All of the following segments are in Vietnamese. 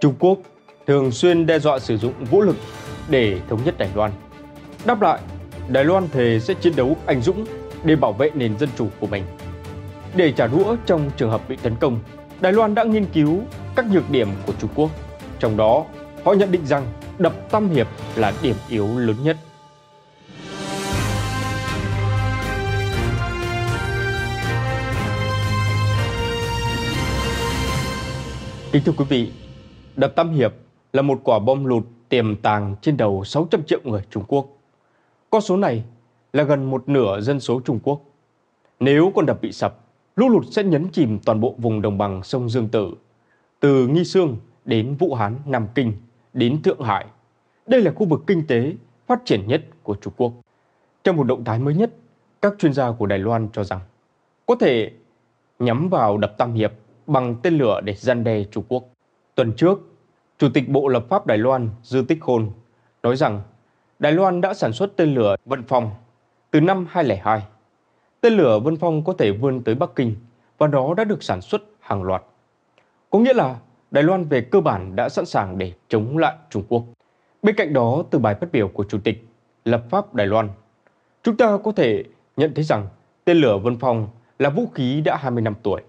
Trung Quốc thường xuyên đe dọa sử dụng vũ lực để thống nhất Đài Loan. Đáp lại, Đài Loan thề sẽ chiến đấu anh dũng để bảo vệ nền dân chủ của mình. Để trả đũa trong trường hợp bị tấn công, Đài Loan đã nghiên cứu các nhược điểm của Trung Quốc. Trong đó, họ nhận định rằng đập Tam Hiệp là điểm yếu lớn nhất. Kính thưa quý vị, Đập Tam Hiệp là một quả bom lụt tiềm tàng trên đầu 600 triệu người Trung Quốc. Con số này là gần một nửa dân số Trung Quốc. Nếu con đập bị sập, lũ lụt sẽ nhấn chìm toàn bộ vùng đồng bằng sông Dương Tử, từ Nghi Sương đến Vũ Hán, Nam Kinh, đến Thượng Hải. Đây là khu vực kinh tế phát triển nhất của Trung Quốc. Trong một động thái mới nhất, các chuyên gia của Đài Loan cho rằng có thể nhắm vào đập Tam Hiệp bằng tên lửa để gian đe Trung Quốc. Tuần trước, Chủ tịch Bộ Lập pháp Đài Loan Dư Tích Khôn nói rằng Đài Loan đã sản xuất tên lửa Vân Phong từ năm 2002. Tên lửa Vân Phong có thể vươn tới Bắc Kinh và nó đã được sản xuất hàng loạt. Có nghĩa là Đài Loan về cơ bản đã sẵn sàng để chống lại Trung Quốc. Bên cạnh đó, từ bài phát biểu của Chủ tịch Lập pháp Đài Loan, chúng ta có thể nhận thấy rằng tên lửa Vân Phong là vũ khí đã 20 năm tuổi.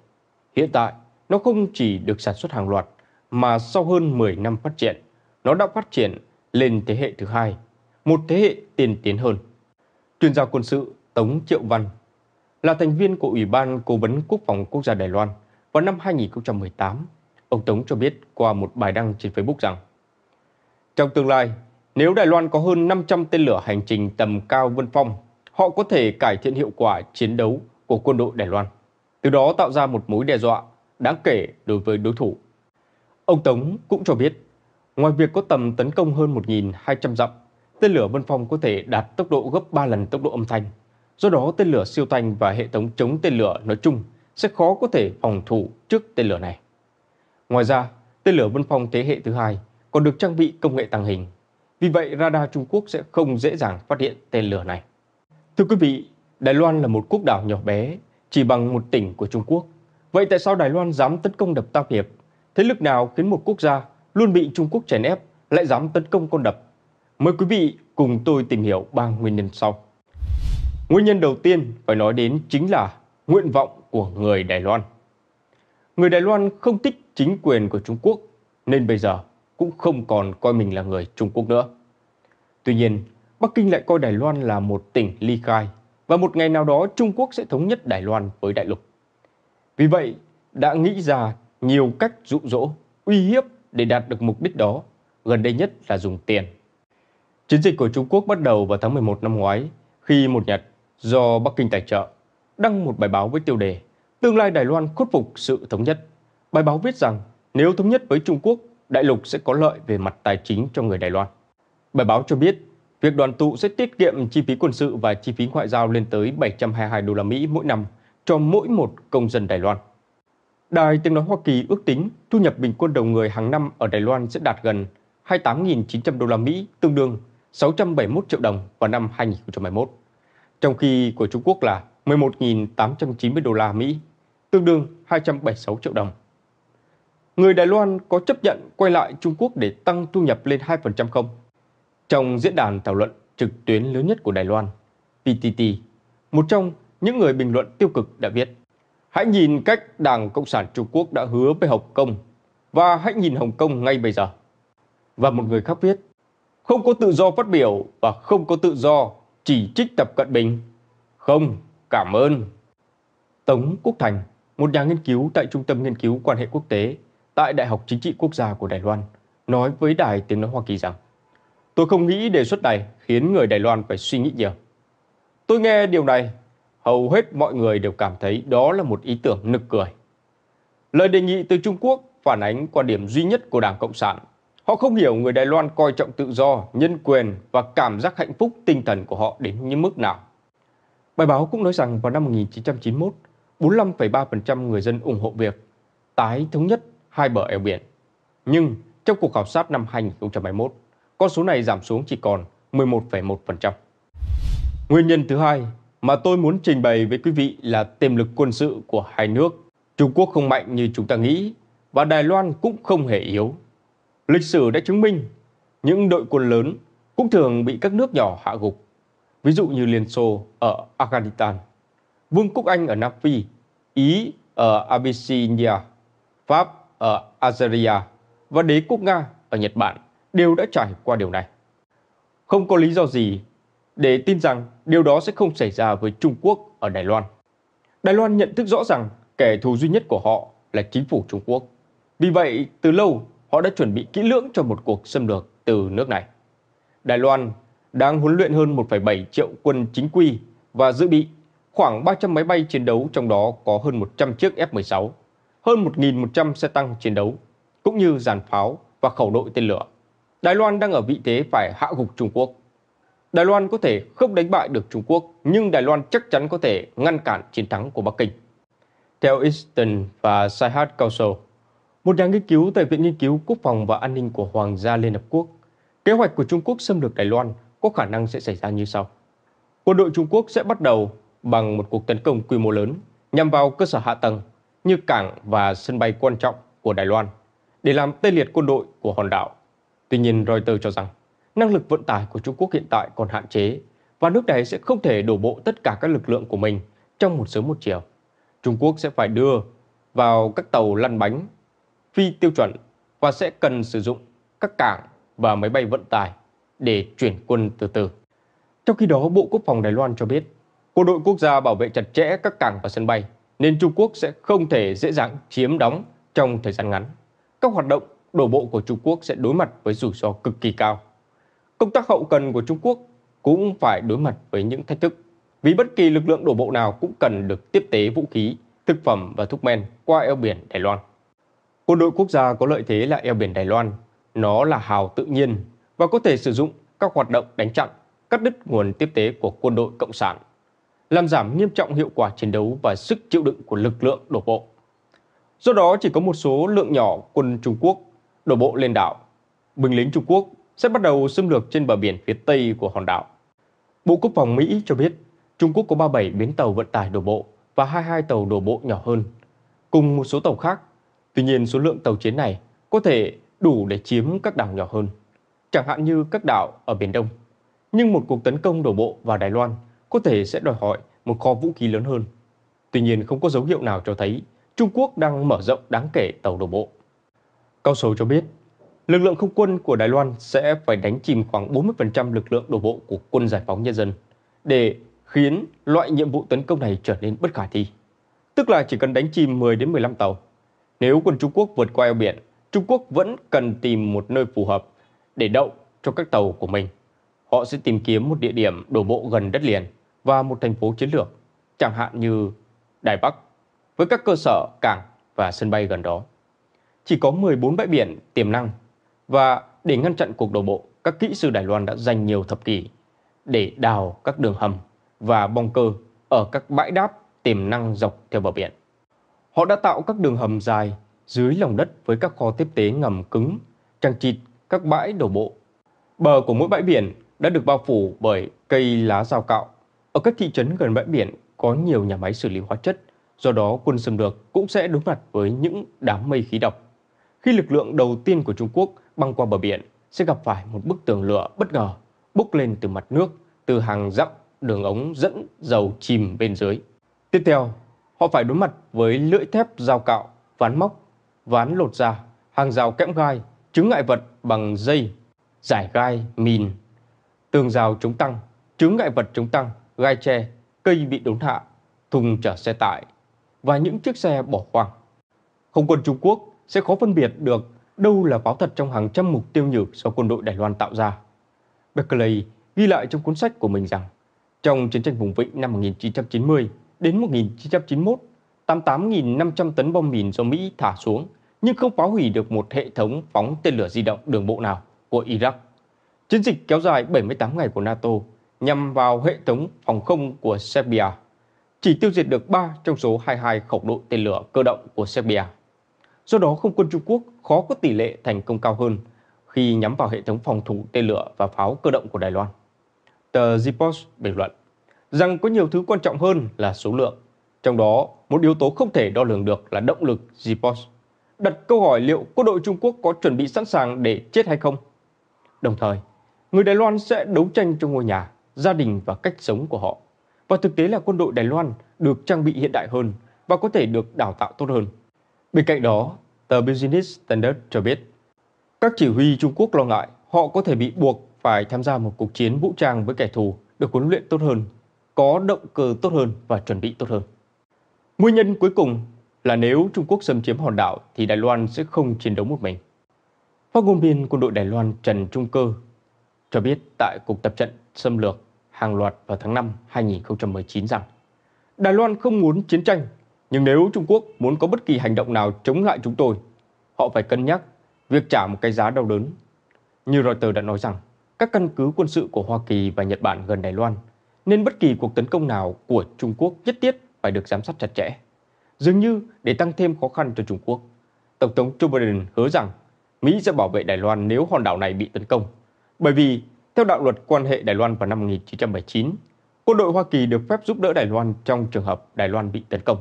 Hiện tại, nó không chỉ được sản xuất hàng loạt mà sau hơn 10 năm phát triển, nó đã phát triển lên thế hệ thứ hai, một thế hệ tiên tiến hơn. Chuyên gia quân sự Tống Triệu Văn là thành viên của Ủy ban Cố vấn Quốc phòng Quốc gia Đài Loan vào năm 2018. Ông Tống cho biết qua một bài đăng trên Facebook rằng Trong tương lai, nếu Đài Loan có hơn 500 tên lửa hành trình tầm cao vân phong, họ có thể cải thiện hiệu quả chiến đấu của quân đội Đài Loan, từ đó tạo ra một mối đe dọa đáng kể đối với đối thủ. Ông Tống cũng cho biết, ngoài việc có tầm tấn công hơn 1.200 dặm, tên lửa vân phong có thể đạt tốc độ gấp 3 lần tốc độ âm thanh. Do đó, tên lửa siêu thanh và hệ thống chống tên lửa nói chung sẽ khó có thể phòng thủ trước tên lửa này. Ngoài ra, tên lửa vân phong thế hệ thứ hai còn được trang bị công nghệ tàng hình. Vì vậy, radar Trung Quốc sẽ không dễ dàng phát hiện tên lửa này. Thưa quý vị, Đài Loan là một quốc đảo nhỏ bé, chỉ bằng một tỉnh của Trung Quốc – Vậy tại sao Đài Loan dám tấn công đập Tam Hiệp? Thế lực nào khiến một quốc gia luôn bị Trung Quốc chèn ép lại dám tấn công con đập? Mời quý vị cùng tôi tìm hiểu ba nguyên nhân sau. Nguyên nhân đầu tiên phải nói đến chính là nguyện vọng của người Đài Loan. Người Đài Loan không thích chính quyền của Trung Quốc nên bây giờ cũng không còn coi mình là người Trung Quốc nữa. Tuy nhiên, Bắc Kinh lại coi Đài Loan là một tỉnh ly khai và một ngày nào đó Trung Quốc sẽ thống nhất Đài Loan với đại lục. Vì vậy, đã nghĩ ra nhiều cách dụ dỗ, uy hiếp để đạt được mục đích đó, gần đây nhất là dùng tiền. Chiến dịch của Trung Quốc bắt đầu vào tháng 11 năm ngoái khi một Nhật do Bắc Kinh tài trợ đăng một bài báo với tiêu đề Tương lai Đài Loan khuất phục sự thống nhất. Bài báo viết rằng nếu thống nhất với Trung Quốc, đại lục sẽ có lợi về mặt tài chính cho người Đài Loan. Bài báo cho biết việc đoàn tụ sẽ tiết kiệm chi phí quân sự và chi phí ngoại giao lên tới 722 đô la Mỹ mỗi năm – cho mỗi một công dân Đài Loan. Đài Tiếng Nói Hoa Kỳ ước tính thu nhập bình quân đầu người hàng năm ở Đài Loan sẽ đạt gần 28.900 đô la Mỹ, tương đương 671 triệu đồng vào năm 2021, trong khi của Trung Quốc là 11.890 đô la Mỹ, tương đương 276 triệu đồng. Người Đài Loan có chấp nhận quay lại Trung Quốc để tăng thu nhập lên 2% không? Trong diễn đàn thảo luận trực tuyến lớn nhất của Đài Loan, PTT, một trong những người bình luận tiêu cực đã viết. Hãy nhìn cách Đảng Cộng sản Trung Quốc đã hứa với Hồng Kông và hãy nhìn Hồng Kông ngay bây giờ. Và một người khác viết, không có tự do phát biểu và không có tự do chỉ trích Tập Cận Bình. Không, cảm ơn. Tống Quốc Thành, một nhà nghiên cứu tại Trung tâm Nghiên cứu Quan hệ Quốc tế tại Đại học Chính trị Quốc gia của Đài Loan, nói với Đài Tiếng Nói Hoa Kỳ rằng Tôi không nghĩ đề xuất này khiến người Đài Loan phải suy nghĩ nhiều. Tôi nghe điều này hầu hết mọi người đều cảm thấy đó là một ý tưởng nực cười. Lời đề nghị từ Trung Quốc phản ánh quan điểm duy nhất của Đảng Cộng sản. Họ không hiểu người Đài Loan coi trọng tự do, nhân quyền và cảm giác hạnh phúc tinh thần của họ đến như mức nào. Bài báo cũng nói rằng vào năm 1991, 45,3% người dân ủng hộ việc tái thống nhất hai bờ eo biển. Nhưng trong cuộc khảo sát năm 2021, con số này giảm xuống chỉ còn 11,1%. Nguyên nhân thứ hai mà tôi muốn trình bày với quý vị là tiềm lực quân sự của hai nước. Trung Quốc không mạnh như chúng ta nghĩ và Đài Loan cũng không hề yếu. Lịch sử đã chứng minh những đội quân lớn cũng thường bị các nước nhỏ hạ gục. Ví dụ như Liên Xô ở Afghanistan, Vương quốc Anh ở Nam Phi, Ý ở Abyssinia, Pháp ở Algeria và đế quốc Nga ở Nhật Bản đều đã trải qua điều này. Không có lý do gì để tin rằng điều đó sẽ không xảy ra với Trung Quốc ở Đài Loan. Đài Loan nhận thức rõ rằng kẻ thù duy nhất của họ là chính phủ Trung Quốc. Vì vậy, từ lâu họ đã chuẩn bị kỹ lưỡng cho một cuộc xâm lược từ nước này. Đài Loan đang huấn luyện hơn 1,7 triệu quân chính quy và dự bị khoảng 300 máy bay chiến đấu trong đó có hơn 100 chiếc F-16, hơn 1.100 xe tăng chiến đấu, cũng như giàn pháo và khẩu đội tên lửa. Đài Loan đang ở vị thế phải hạ gục Trung Quốc. Đài Loan có thể không đánh bại được Trung Quốc, nhưng Đài Loan chắc chắn có thể ngăn cản chiến thắng của Bắc Kinh. Theo Easton và Saihat Council, một nhà nghiên cứu tại Viện Nghiên cứu Quốc phòng và An ninh của Hoàng gia Liên Hợp Quốc, kế hoạch của Trung Quốc xâm lược Đài Loan có khả năng sẽ xảy ra như sau. Quân đội Trung Quốc sẽ bắt đầu bằng một cuộc tấn công quy mô lớn nhằm vào cơ sở hạ tầng như cảng và sân bay quan trọng của Đài Loan để làm tê liệt quân đội của hòn đảo. Tuy nhiên, Reuters cho rằng năng lực vận tải của Trung Quốc hiện tại còn hạn chế và nước này sẽ không thể đổ bộ tất cả các lực lượng của mình trong một sớm một chiều. Trung Quốc sẽ phải đưa vào các tàu lăn bánh phi tiêu chuẩn và sẽ cần sử dụng các cảng và máy bay vận tải để chuyển quân từ từ. Trong khi đó, Bộ Quốc phòng Đài Loan cho biết, quân đội quốc gia bảo vệ chặt chẽ các cảng và sân bay, nên Trung Quốc sẽ không thể dễ dàng chiếm đóng trong thời gian ngắn. Các hoạt động đổ bộ của Trung Quốc sẽ đối mặt với rủi ro cực kỳ cao công tác hậu cần của Trung Quốc cũng phải đối mặt với những thách thức. Vì bất kỳ lực lượng đổ bộ nào cũng cần được tiếp tế vũ khí, thực phẩm và thuốc men qua eo biển Đài Loan. Quân đội quốc gia có lợi thế là eo biển Đài Loan. Nó là hào tự nhiên và có thể sử dụng các hoạt động đánh chặn, cắt đứt nguồn tiếp tế của quân đội Cộng sản, làm giảm nghiêm trọng hiệu quả chiến đấu và sức chịu đựng của lực lượng đổ bộ. Do đó chỉ có một số lượng nhỏ quân Trung Quốc đổ bộ lên đảo. Binh lính Trung Quốc sẽ bắt đầu xâm lược trên bờ biển phía Tây của hòn đảo. Bộ Quốc phòng Mỹ cho biết Trung Quốc có 37 bến tàu vận tải đổ bộ và 22 tàu đổ bộ nhỏ hơn, cùng một số tàu khác. Tuy nhiên, số lượng tàu chiến này có thể đủ để chiếm các đảo nhỏ hơn, chẳng hạn như các đảo ở Biển Đông. Nhưng một cuộc tấn công đổ bộ vào Đài Loan có thể sẽ đòi hỏi một kho vũ khí lớn hơn. Tuy nhiên, không có dấu hiệu nào cho thấy Trung Quốc đang mở rộng đáng kể tàu đổ bộ. Cao Sầu cho biết, lực lượng không quân của Đài Loan sẽ phải đánh chìm khoảng 40% lực lượng đổ bộ của quân giải phóng nhân dân để khiến loại nhiệm vụ tấn công này trở nên bất khả thi. Tức là chỉ cần đánh chìm 10 đến 15 tàu. Nếu quân Trung Quốc vượt qua eo biển, Trung Quốc vẫn cần tìm một nơi phù hợp để đậu cho các tàu của mình. Họ sẽ tìm kiếm một địa điểm đổ bộ gần đất liền và một thành phố chiến lược, chẳng hạn như Đài Bắc, với các cơ sở, cảng và sân bay gần đó. Chỉ có 14 bãi biển tiềm năng và để ngăn chặn cuộc đổ bộ, các kỹ sư Đài Loan đã dành nhiều thập kỷ để đào các đường hầm và bong cơ ở các bãi đáp tiềm năng dọc theo bờ biển. Họ đã tạo các đường hầm dài dưới lòng đất với các kho tiếp tế ngầm cứng, trang trịt các bãi đổ bộ. Bờ của mỗi bãi biển đã được bao phủ bởi cây lá rào cạo. Ở các thị trấn gần bãi biển có nhiều nhà máy xử lý hóa chất, do đó quân xâm lược cũng sẽ đối mặt với những đám mây khí độc. Khi lực lượng đầu tiên của Trung Quốc băng qua bờ biển sẽ gặp phải một bức tường lửa bất ngờ bốc lên từ mặt nước từ hàng dặm đường ống dẫn dầu chìm bên dưới. Tiếp theo, họ phải đối mặt với lưỡi thép dao cạo, ván móc, ván lột da, hàng rào kẽm gai, chứng ngại vật bằng dây, giải gai, mìn, tường rào chống tăng, chứng ngại vật chống tăng, gai tre, cây bị đốn hạ, thùng chở xe tải và những chiếc xe bỏ hoang. Không quân Trung Quốc sẽ khó phân biệt được đâu là pháo thật trong hàng trăm mục tiêu nhược do quân đội Đài Loan tạo ra. Berkeley ghi lại trong cuốn sách của mình rằng, trong chiến tranh vùng vịnh năm 1990 đến 1991, 88.500 tấn bom mìn do Mỹ thả xuống nhưng không phá hủy được một hệ thống phóng tên lửa di động đường bộ nào của Iraq. Chiến dịch kéo dài 78 ngày của NATO nhằm vào hệ thống phòng không của Serbia, chỉ tiêu diệt được 3 trong số 22 khẩu đội tên lửa cơ động của Serbia. Do đó không quân Trung Quốc khó có tỷ lệ thành công cao hơn khi nhắm vào hệ thống phòng thủ tên lửa và pháo cơ động của Đài Loan. Tờ Zipos bình luận rằng có nhiều thứ quan trọng hơn là số lượng. Trong đó, một yếu tố không thể đo lường được là động lực Zipos. Đặt câu hỏi liệu quân đội Trung Quốc có chuẩn bị sẵn sàng để chết hay không? Đồng thời, người Đài Loan sẽ đấu tranh cho ngôi nhà, gia đình và cách sống của họ. Và thực tế là quân đội Đài Loan được trang bị hiện đại hơn và có thể được đào tạo tốt hơn. Bên cạnh đó, tờ Business Standard cho biết, các chỉ huy Trung Quốc lo ngại họ có thể bị buộc phải tham gia một cuộc chiến vũ trang với kẻ thù được huấn luyện tốt hơn, có động cơ tốt hơn và chuẩn bị tốt hơn. Nguyên nhân cuối cùng là nếu Trung Quốc xâm chiếm hòn đảo thì Đài Loan sẽ không chiến đấu một mình. Phát ngôn viên quân đội Đài Loan Trần Trung Cơ cho biết tại cuộc tập trận xâm lược hàng loạt vào tháng 5 2019 rằng Đài Loan không muốn chiến tranh nhưng nếu Trung Quốc muốn có bất kỳ hành động nào chống lại chúng tôi, họ phải cân nhắc việc trả một cái giá đau đớn. Như Reuters đã nói rằng, các căn cứ quân sự của Hoa Kỳ và Nhật Bản gần Đài Loan, nên bất kỳ cuộc tấn công nào của Trung Quốc nhất thiết phải được giám sát chặt chẽ. Dường như để tăng thêm khó khăn cho Trung Quốc, Tổng thống Joe Biden hứa rằng Mỹ sẽ bảo vệ Đài Loan nếu hòn đảo này bị tấn công. Bởi vì, theo đạo luật quan hệ Đài Loan vào năm 1979, quân đội Hoa Kỳ được phép giúp đỡ Đài Loan trong trường hợp Đài Loan bị tấn công.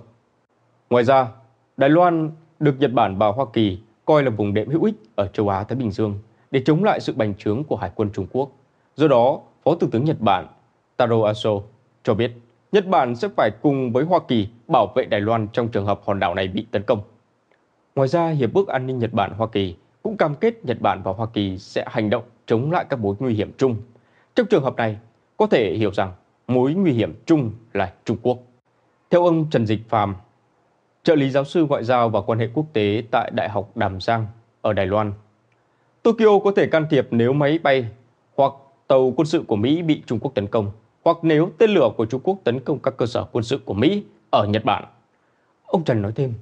Ngoài ra, Đài Loan được Nhật Bản và Hoa Kỳ coi là vùng đệm hữu ích ở châu Á Thái Bình Dương để chống lại sự bành trướng của Hải quân Trung Quốc. Do đó, Phó Thủ tướng Nhật Bản Taro Aso cho biết Nhật Bản sẽ phải cùng với Hoa Kỳ bảo vệ Đài Loan trong trường hợp hòn đảo này bị tấn công. Ngoài ra, Hiệp ước An ninh Nhật Bản-Hoa Kỳ cũng cam kết Nhật Bản và Hoa Kỳ sẽ hành động chống lại các mối nguy hiểm chung. Trong trường hợp này, có thể hiểu rằng mối nguy hiểm chung là Trung Quốc. Theo ông Trần Dịch Phàm, trợ lý giáo sư ngoại giao và quan hệ quốc tế tại Đại học Đàm Giang ở Đài Loan. Tokyo có thể can thiệp nếu máy bay hoặc tàu quân sự của Mỹ bị Trung Quốc tấn công, hoặc nếu tên lửa của Trung Quốc tấn công các cơ sở quân sự của Mỹ ở Nhật Bản. Ông Trần nói thêm,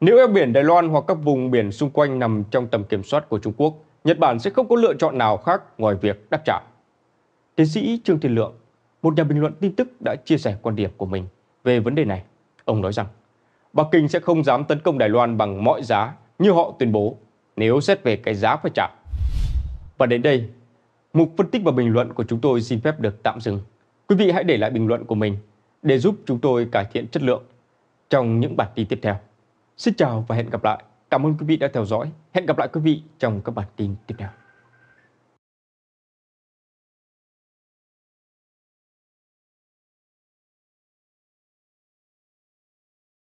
nếu eo biển Đài Loan hoặc các vùng biển xung quanh nằm trong tầm kiểm soát của Trung Quốc, Nhật Bản sẽ không có lựa chọn nào khác ngoài việc đáp trả. Tiến sĩ Trương Thiên Lượng, một nhà bình luận tin tức đã chia sẻ quan điểm của mình về vấn đề này. Ông nói rằng, Bắc Kinh sẽ không dám tấn công Đài Loan bằng mọi giá như họ tuyên bố nếu xét về cái giá phải trả. Và đến đây, mục phân tích và bình luận của chúng tôi xin phép được tạm dừng. Quý vị hãy để lại bình luận của mình để giúp chúng tôi cải thiện chất lượng trong những bản tin tiếp theo. Xin chào và hẹn gặp lại. Cảm ơn quý vị đã theo dõi. Hẹn gặp lại quý vị trong các bản tin tiếp theo.